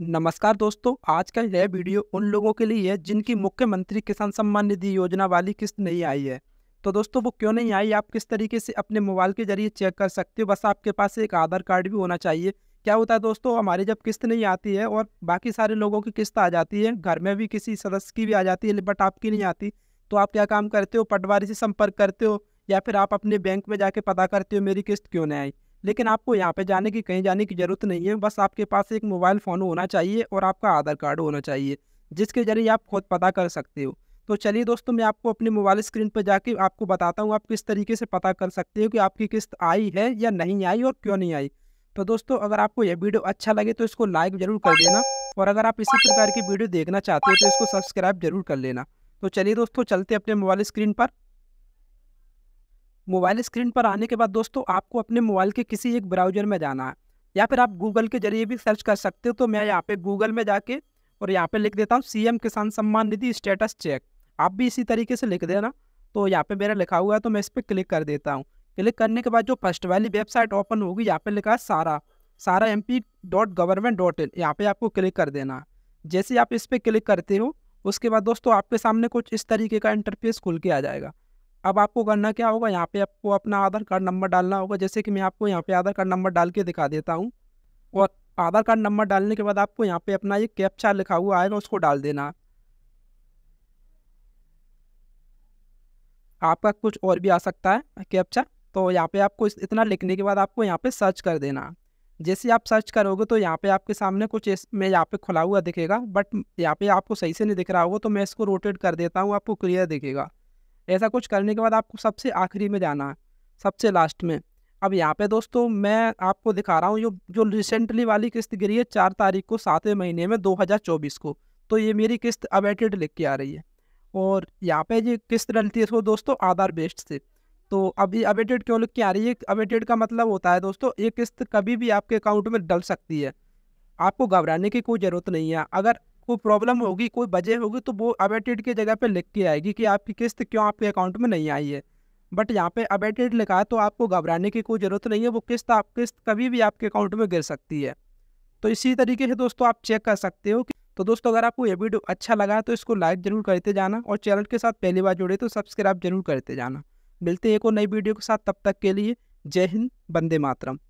नमस्कार दोस्तों आज का यह वीडियो उन लोगों के लिए है जिनकी मुख्यमंत्री किसान सम्मान निधि योजना वाली किस्त नहीं आई है तो दोस्तों वो क्यों नहीं आई आप किस तरीके से अपने मोबाइल के जरिए चेक कर सकते हो बस आपके पास एक आधार कार्ड भी होना चाहिए क्या होता है दोस्तों हमारी जब किस्त नहीं आती है और बाकी सारे लोगों की किस्त आ जाती है घर में भी किसी सदस्य की भी आ जाती है बट आपकी नहीं आती तो आप क्या काम करते हो पटवारी से संपर्क करते हो या फिर आप अपने बैंक में जाके पता करते हो मेरी किस्त क्यों नहीं आई लेकिन आपको यहाँ पे जाने की कहीं जाने की ज़रूरत नहीं है बस आपके पास एक मोबाइल फ़ोन होना चाहिए और आपका आधार कार्ड होना चाहिए जिसके ज़रिए आप खुद पता कर सकते हो तो चलिए दोस्तों मैं आपको अपने मोबाइल स्क्रीन पर जाके आपको बताता हूँ आप किस तरीके से पता कर सकते हो कि आपकी किस्त आई है या नहीं आई और क्यों नहीं आई तो दोस्तों अगर आपको यह वीडियो अच्छा लगे तो इसको लाइक ज़रूर कर देना और अगर आप इसी प्रकार की वीडियो देखना चाहते हो तो इसको सब्सक्राइब जरूर कर लेना तो चलिए दोस्तों चलते अपने मोबाइल स्क्रीन पर मोबाइल स्क्रीन पर आने के बाद दोस्तों आपको अपने मोबाइल के किसी एक ब्राउजर में जाना है या फिर आप गूगल के जरिए भी सर्च कर सकते हो तो मैं यहाँ पे गूगल में जाके और यहाँ पे लिख देता हूँ सीएम किसान सम्मान निधि स्टेटस चेक आप भी इसी तरीके से लिख देना तो यहाँ पे मेरा लिखा हुआ है तो मैं इस पर क्लिक कर देता हूँ क्लिक करने के बाद जो फर्स्ट वाली वेबसाइट ओपन होगी यहाँ पर लिखा है सारा सारा M P dot government dot in यहाँ पर आपको क्लिक कर देना जैसे आप इस पर क्लिक करते हो उसके बाद दोस्तों आपके सामने कुछ इस तरीके का इंटरफेस खुल के आ जाएगा अब आपको करना क्या होगा यहाँ पे आपको अपना आधार कार्ड नंबर डालना होगा जैसे कि मैं आपको यहाँ पे आधार कार्ड नंबर डाल के दिखा देता हूँ और आधार कार्ड नंबर डालने के बाद आपको यहाँ पे अपना ये कैप्चा लिखा हुआ आएगा उसको डाल देना आपका कुछ और भी आ सकता है कैप्चा तो यहाँ पे आपको इतना लिखने के बाद आपको यहाँ पे सर्च कर देना जैसे आप सर्च करोगे तो यहाँ पे आपके सामने कुछ मैं यहाँ पे खुला हुआ दिखेगा बट यहाँ पे आपको सही से नहीं दिख रहा होगा तो मैं इसको रोटेट कर देता हूँ आपको क्लियर दिखेगा ऐसा कुछ करने के बाद आपको सबसे आखिरी में जाना है सबसे लास्ट में अब यहाँ पे दोस्तों मैं आपको दिखा रहा हूँ जो जो रिसेंटली वाली किस्त गिरी है चार तारीख को सातवें महीने में 2024 को तो ये मेरी किस्त अवेटेड लिख के आ रही है और यहाँ पे ये किस्त डलती है दोस्तों आधार बेस्ड से तो अब ये अवेटेड क्यों लिख के आ रही है अवेटेड का मतलब होता है दोस्तों ये किस्त कभी भी आपके अकाउंट में डल सकती है आपको घबराने की कोई ज़रूरत नहीं है अगर कोई प्रॉब्लम होगी कोई वजह होगी तो वो अबेटेड की जगह पे लिख के आएगी कि आपकी किस्त क्यों आपके अकाउंट में नहीं आई है बट यहाँ पे अबेटेड लिखा है तो आपको घबराने की कोई ज़रूरत नहीं है वो किस्त आप किस्त कभी भी आपके अकाउंट में गिर सकती है तो इसी तरीके से दोस्तों आप चेक कर सकते हो कि तो दोस्तों अगर आपको ये वीडियो अच्छा लगा तो इसको लाइक ज़रूर करते जाना और चैनल के साथ पहली बार जुड़े तो सब्सक्राइब जरूर करते जाना मिलते हैं एक और नई वीडियो के साथ तब तक के लिए जय हिंद बंदे मातरम